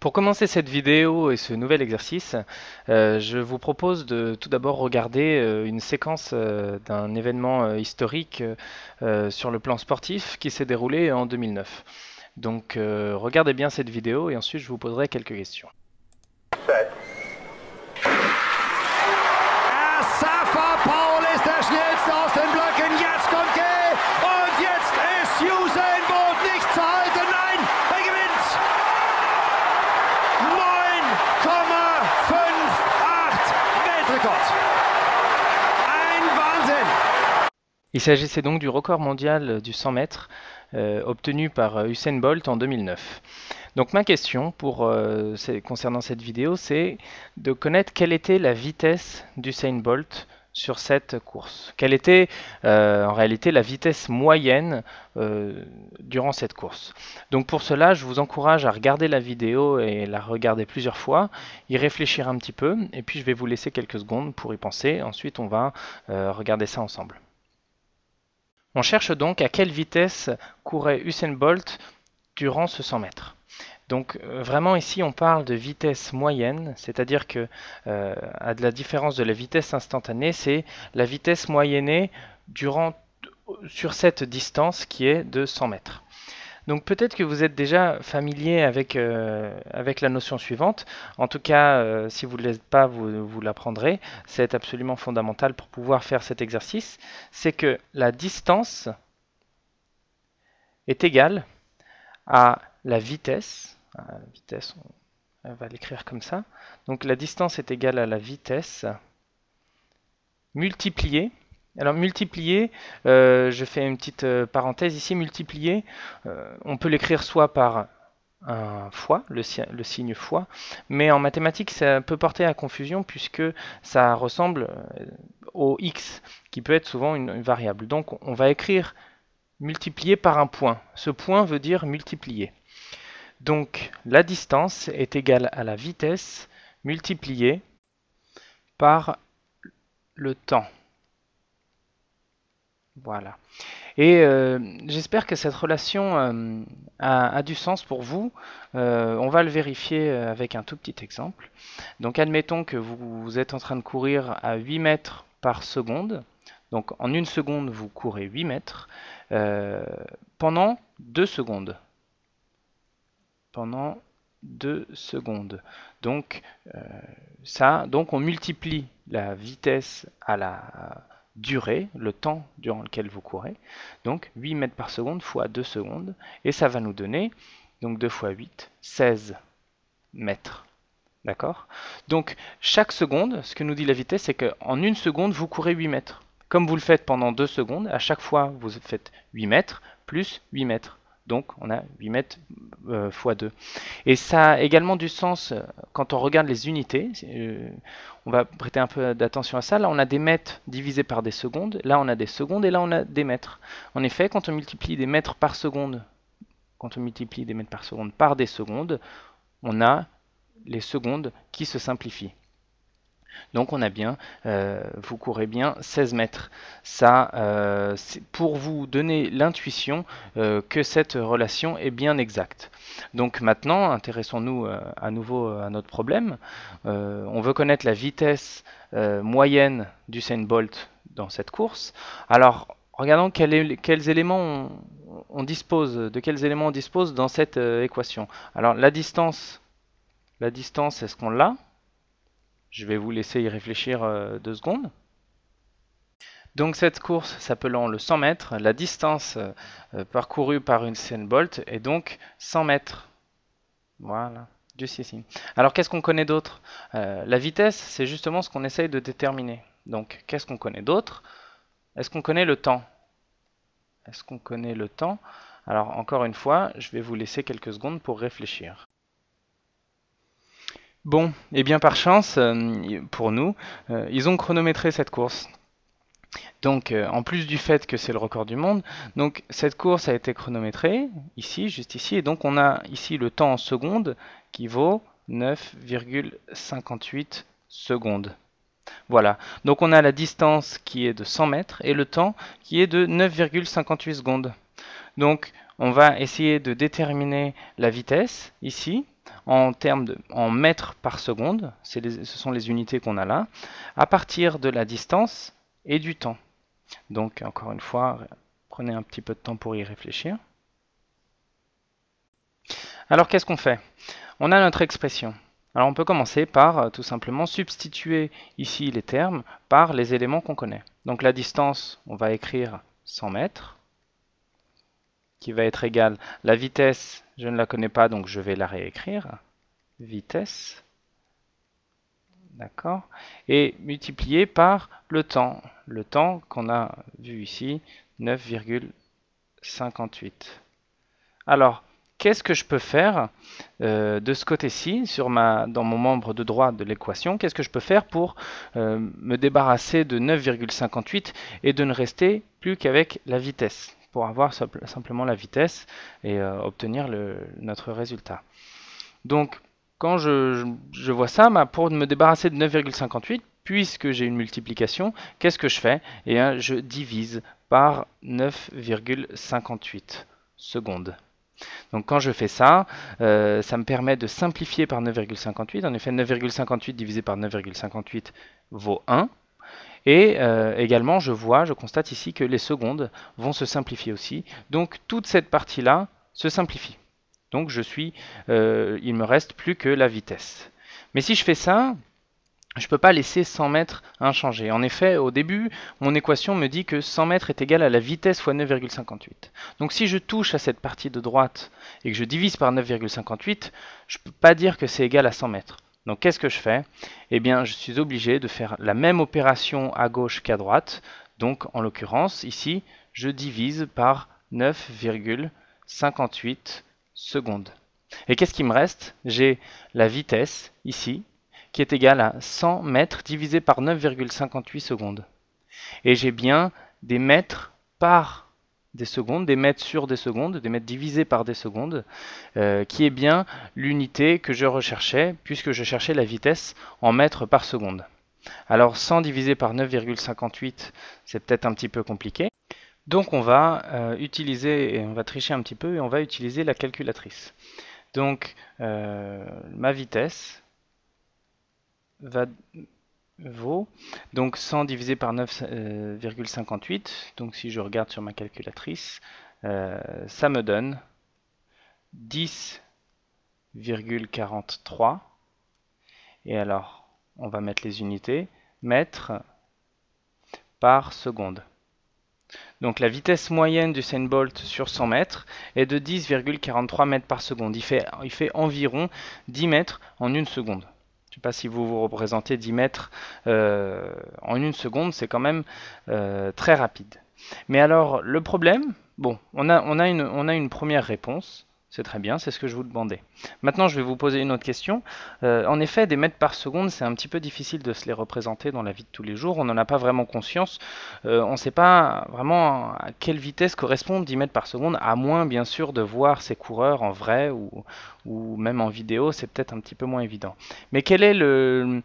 Pour commencer cette vidéo et ce nouvel exercice, euh, je vous propose de tout d'abord regarder euh, une séquence euh, d'un événement historique sur le plan sportif qui s'est déroulé en 2009. Donc regardez bien cette vidéo et ensuite je vous poserai quelques questions. Il s'agissait donc du record mondial du 100 mètres euh, obtenu par euh, Usain Bolt en 2009. Donc ma question euh, concernant cette vidéo, c'est de connaître quelle était la vitesse d'Usain Bolt sur cette course. Quelle était en réalité la vitesse moyenne durant cette course. Donc pour cela, je vous encourage à regarder la vidéo et la regarder plusieurs fois, y réfléchir un petit peu, et puis je vais vous laisser quelques secondes pour y penser. Ensuite, on va regarder ça ensemble. On cherche donc à quelle vitesse courait Usain Bolt durant ce 100 mètres. Donc euh, vraiment ici on parle de vitesse moyenne, c'est-à-dire que euh, à de la différence de la vitesse instantanée, c'est la vitesse moyennée durant, euh, sur cette distance qui est de 100 mètres. Donc peut-être que vous êtes déjà familier avec, euh, avec la notion suivante. En tout cas, euh, si vous ne l'êtes pas, vous, l'apprendrez. C'est absolument fondamental pour pouvoir faire cet exercice. C'est que la distance est égale à la vitesse. Ah, la vitesse, on va l'écrire comme ça. Donc la distance est égale à la vitesse multipliée alors multiplier, euh, je fais une petite euh, parenthèse ici, multiplier, euh, on peut l'écrire soit par un fois, le, signe fois, mais en mathématiques ça peut porter à confusion puisque ça ressemble au x qui peut être souvent une, une variable. Donc on va écrire multiplier par un point. Ce point veut dire multiplier. Donc la distance est égale à la vitesse multipliée par le temps. Voilà. Et euh, j'espère que cette relation euh, a, du sens pour vous. Euh, on va le vérifier avec un tout petit exemple. Donc admettons que vous, êtes en train de courir à 8 mètres par seconde. Donc en une seconde, vous courez 8 mètres pendant 2 secondes. Pendant 2 secondes. Donc ça, donc on multiplie la vitesse à la durée, le temps durant lequel vous courez. Donc 8 mètres par seconde fois 2 secondes, et ça va nous donner, donc 2 fois 8, 16 mètres. D'accord Donc chaque seconde, ce que nous dit la vitesse, c'est qu'en une seconde, vous courez 8 mètres. Comme vous le faites pendant 2 secondes, à chaque fois, vous faites 8 mètres plus 8 mètres. Donc on a 8 mètres euh, fois x 2. Et ça a également du sens euh, quand on regarde les unités. Euh, on va prêter un peu d'attention à ça. Là on a des mètres divisés par des secondes. Là on a des secondes et là on a des mètres. En effet, quand on multiplie des mètres par seconde, quand on multiplie des mètres par seconde par des secondes, on a les secondes qui se simplifient. Donc on a bien, euh, vous courez bien 16 mètres. Ça, euh, c'est pour vous donner l'intuition euh, que cette relation est bien exacte. Donc maintenant, intéressons-nous à nouveau à notre problème. on veut connaître la vitesse moyenne du Saint Bolt dans cette course. Alors, regardons quels éléments on, dispose, de quels éléments on dispose dans cette équation. Alors la distance, la distance, est-ce qu'on l'a je vais vous laisser y réfléchir euh, deux secondes. Donc cette course s'appelant le 100 mètres, la distance euh, euh, parcourue par une scène Bolt est donc 100 mètres. Voilà. Juste ici. Alors qu'est-ce qu'on connaît d'autre La vitesse, c'est justement ce qu'on essaye de déterminer. Donc qu'est-ce qu'on connaît d'autre Est-ce qu'on connaît le temps Est-ce qu'on connaît le temps Alors encore une fois, je vais vous laisser quelques secondes pour réfléchir. Bon, et eh bien par chance, euh, pour nous, euh, ils ont chronométré cette course. Donc, euh, en plus du fait que c'est le record du monde, donc cette course a été chronométrée ici, juste ici, et donc on a ici le temps en secondes qui vaut 9,58 secondes. Voilà. Donc on a la distance qui est de 100 mètres et le temps qui est de 9,58 secondes. Donc on va essayer de déterminer la vitesse ici en termes de, en mètres par seconde, ce sont les unités qu'on a là, à partir de la distance et du temps. Donc encore une fois, prenez un petit peu de temps pour y réfléchir. Alors qu'est-ce qu'on fait On a notre expression. Alors on peut commencer par euh, tout simplement substituer ici les termes par les éléments qu'on connaît. Donc la distance, on va écrire 100 mètres qui va être égale. La vitesse, je ne la connais pas, donc je vais la réécrire. Vitesse. D'accord Et multiplié par le temps. Le temps qu'on a vu ici, 9,58. Alors, qu'est-ce que je peux faire euh, de ce côté-ci, dans mon membre de droite de l'équation Qu'est-ce que je peux faire pour euh, me débarrasser de 9,58 et de ne rester plus qu'avec la vitesse pour avoir simplement la vitesse et euh, obtenir le, notre résultat. Donc quand je, vois ça, bah, pour me débarrasser de 9,58, puisque j'ai une multiplication, qu'est-ce que je fais Et eh je divise par 9,58 secondes. Donc quand je fais ça, euh, ça me permet de simplifier par 9,58. En effet, 9,58 divisé par 9,58 vaut 1. Et euh, également, je vois, je constate ici que les secondes vont se simplifier aussi. Donc toute cette partie-là se simplifie. Donc je suis, euh, il me reste plus que la vitesse. Mais si je fais ça, je ne peux pas laisser 100 mètres inchangés. En effet, au début, mon équation me dit que 100 mètres est égal à la vitesse fois 9,58. Donc si je touche à cette partie de droite et que je divise par 9,58, je ne peux pas dire que c'est égal à 100 mètres. Donc qu'est-ce que je fais Eh bien, je suis obligé de faire la même opération à gauche qu'à droite. Donc en l'occurrence, ici, je divise par 9,58 secondes. Et qu'est-ce qui me reste J'ai la vitesse, ici, qui est égale à 100 mètres divisé par 9,58 secondes. Et j'ai bien des mètres par des secondes, des mètres sur des secondes, des mètres divisés par des secondes, euh, qui est bien l'unité que je recherchais, puisque je cherchais la vitesse en mètres par seconde. Alors 100 divisé par 9,58, c'est peut-être un petit peu compliqué. Donc on va euh, utiliser, on va tricher un petit peu, et on va utiliser la calculatrice. Donc euh, ma vitesse va vaut donc 100 divisé par 9,58 euh, donc si je regarde sur ma calculatrice euh, ça me donne 10,43 et alors on va mettre les unités mètres par seconde donc la vitesse moyenne du Saint Bolt sur 100 mètres est de 10,43 mètres par seconde. il fait environ 10 mètres en une seconde sais pas si vous vous représentez 10 mètres euh, en une seconde, c'est quand même euh, très rapide. Mais alors, le problème, bon, on on on a une première réponse. C'est très bien, c'est ce que je vous demandais. Maintenant, je vais vous poser une autre question. Euh, en effet, des mètres par seconde, c'est un petit peu difficile de se les représenter dans la vie de tous les jours. On n'en a pas vraiment conscience. Euh, on ne sait pas vraiment à quelle vitesse correspondent 10 mètres par seconde, à moins, bien sûr, de voir ces coureurs en vrai ou, même en vidéo. C'est peut-être un petit peu moins évident. Mais quel est le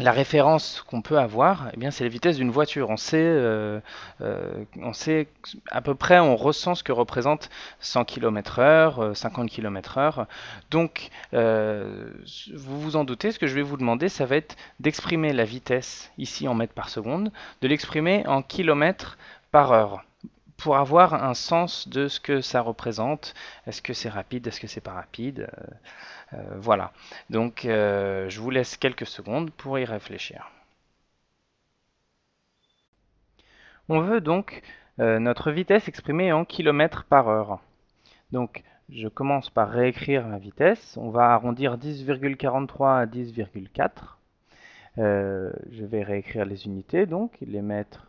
la référence qu'on peut avoir, eh bien, c'est la vitesse d'une voiture. Euh, euh, on sait, à peu près, on ressent ce que représente 100 km/h, 50 km/h. Donc, euh, vous vous en doutez, ce que je vais vous demander, ça va être d'exprimer la vitesse ici en mètres par seconde, de l'exprimer en kilomètres par heure pour avoir un sens de ce que ça représente. Est-ce que c'est rapide, est-ce que c'est pas rapide euh, euh, Voilà. Donc euh, je vous laisse quelques secondes pour y réfléchir. On veut donc notre vitesse exprimée en kilomètres par heure. Donc je commence par réécrire ma vitesse. On va arrondir 10,43 à 10,4. je vais réécrire les unités, donc les mettre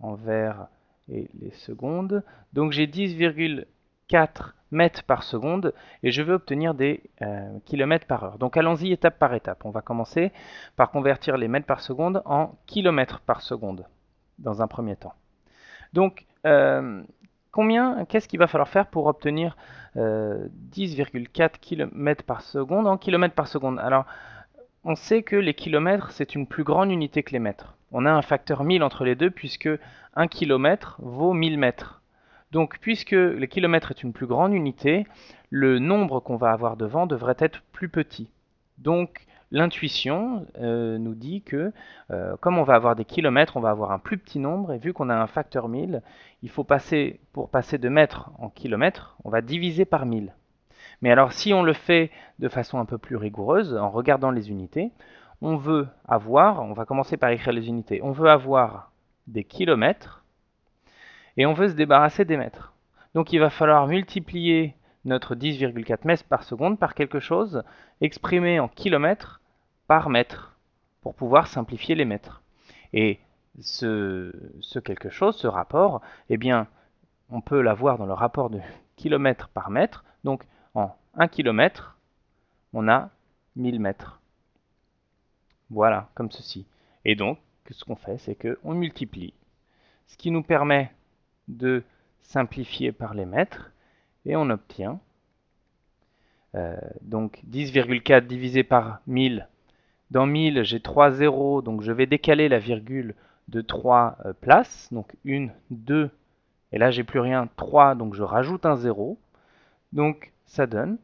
en vert et les secondes. Donc j'ai 10,4 mètres par seconde et je veux obtenir des euh, kilomètres par heure. Donc allons-y étape par étape. On va commencer par convertir les mètres par seconde en kilomètres par seconde dans un premier temps. Donc euh, combien, qu'est-ce qu'il va falloir faire pour obtenir 10,4 euh, km par seconde en kilomètres par seconde Alors on sait que les kilomètres c'est une plus grande unité que les mètres. On a un facteur 1000 entre les deux puisque 1 km vaut 1000 mètres. Donc puisque le kilomètre est une plus grande unité, le nombre qu'on va avoir devant devrait être plus petit. Donc l'intuition euh, nous dit que euh, comme on va avoir des kilomètres, on va avoir un plus petit nombre, et vu qu'on a un facteur 1000, il faut passer, pour passer de mètres en kilomètres, on va diviser par 1000. Mais alors si on le fait de façon un peu plus rigoureuse, en regardant les unités, on veut avoir, on va commencer par écrire les unités, on veut avoir des kilomètres et on veut se débarrasser des mètres. Donc il va falloir multiplier notre 10,4 mètres par seconde par quelque chose exprimé en kilomètres par mètre pour pouvoir simplifier les mètres. Et ce, quelque chose, ce rapport, eh bien, on peut l'avoir dans le rapport de kilomètres par mètre. Donc en 1 km, on a 1000 mètres. Voilà, comme ceci. Et donc, ce qu'on fait, c'est qu'on multiplie. Ce qui nous permet de simplifier par les mètres, et on obtient euh, donc 10,4 divisé par 1000. Dans 1000, j'ai 3 zéros, donc je vais décaler la virgule de 3 euh, places, donc 1, 2, et là j'ai plus rien, 3, donc je rajoute un 0. Donc ça donne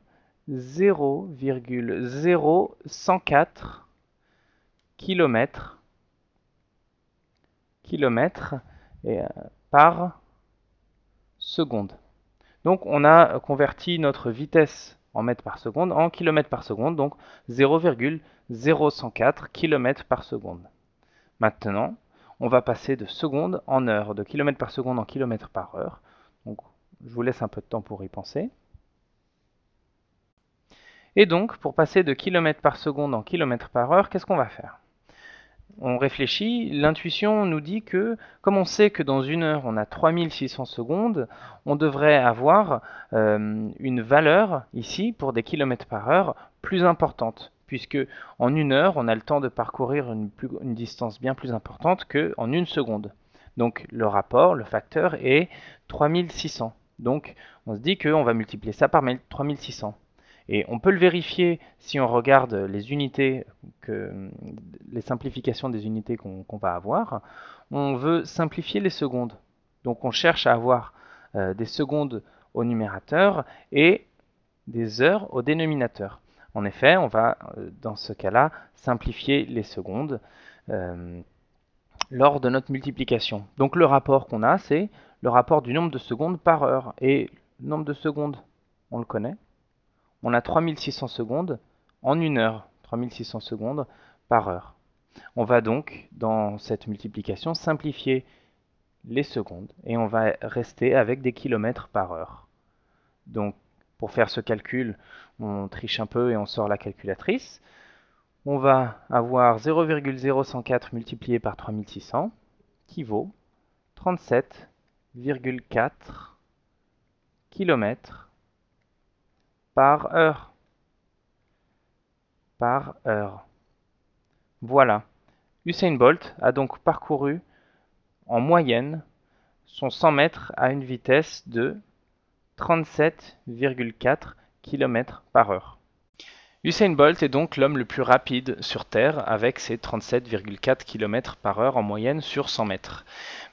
0,0104 kilomètres euh, par seconde. Donc on a converti notre vitesse en mètres par seconde en kilomètres par seconde, donc 0,0104 km par seconde. Maintenant, on va passer de seconde en heure, de kilomètres par seconde en kilomètres par heure. Donc je vous laisse un peu de temps pour y penser. Et donc, pour passer de kilomètres par seconde en kilomètres par heure, qu'est-ce qu'on va faire on réfléchit, l'intuition nous dit que, comme on sait que dans une heure on a 3600 secondes, on devrait avoir euh, une valeur ici pour des kilomètres par heure plus importante, puisque en une heure on a le temps de parcourir une, une distance bien plus importante qu'en une seconde. Donc le rapport, le facteur est 3600. Donc on se dit qu'on va multiplier ça par 3600. Et on peut le vérifier si on regarde les unités, les simplifications des unités qu'on va avoir. On veut simplifier les secondes. Donc on cherche à avoir euh, des secondes au numérateur et des heures au dénominateur. En effet, on va euh, dans ce cas-là simplifier les secondes euh, lors de notre multiplication. Donc le rapport qu'on a, c'est le rapport du nombre de secondes par heure. Et le nombre de secondes, on le connaît, on a 3600 secondes en une heure, 3600 secondes par heure. On va donc, dans cette multiplication, simplifier les secondes et on va rester avec des kilomètres par heure. Donc, pour faire ce calcul, on triche un peu et on sort la calculatrice. On va avoir 0,0104 multiplié par 3600 qui vaut 37,4 kilomètres par heure. Par heure. Voilà. Usain Bolt a donc parcouru en moyenne son 100 mètres à une vitesse de 37,4 km par heure. Usain Bolt est donc l'homme le plus rapide sur Terre avec ses 37,4 km par heure en moyenne sur 100 mètres.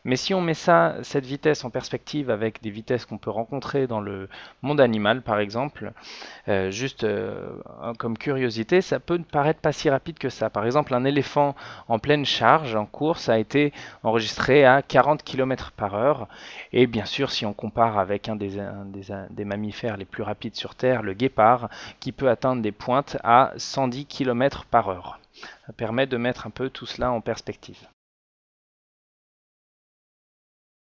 Mais si on met ça, cette vitesse en perspective avec des vitesses qu'on peut rencontrer dans le monde animal par exemple, euh, juste euh, comme curiosité, ça peut ne paraître pas si rapide que ça. Par exemple, un éléphant en pleine charge, en course, a été enregistré à 40 km par heure. Et bien sûr, si on compare avec un des mammifères les plus rapides sur Terre, le guépard, qui peut atteindre des points à 110 km par heure. Ça permet de mettre un peu tout cela en perspective.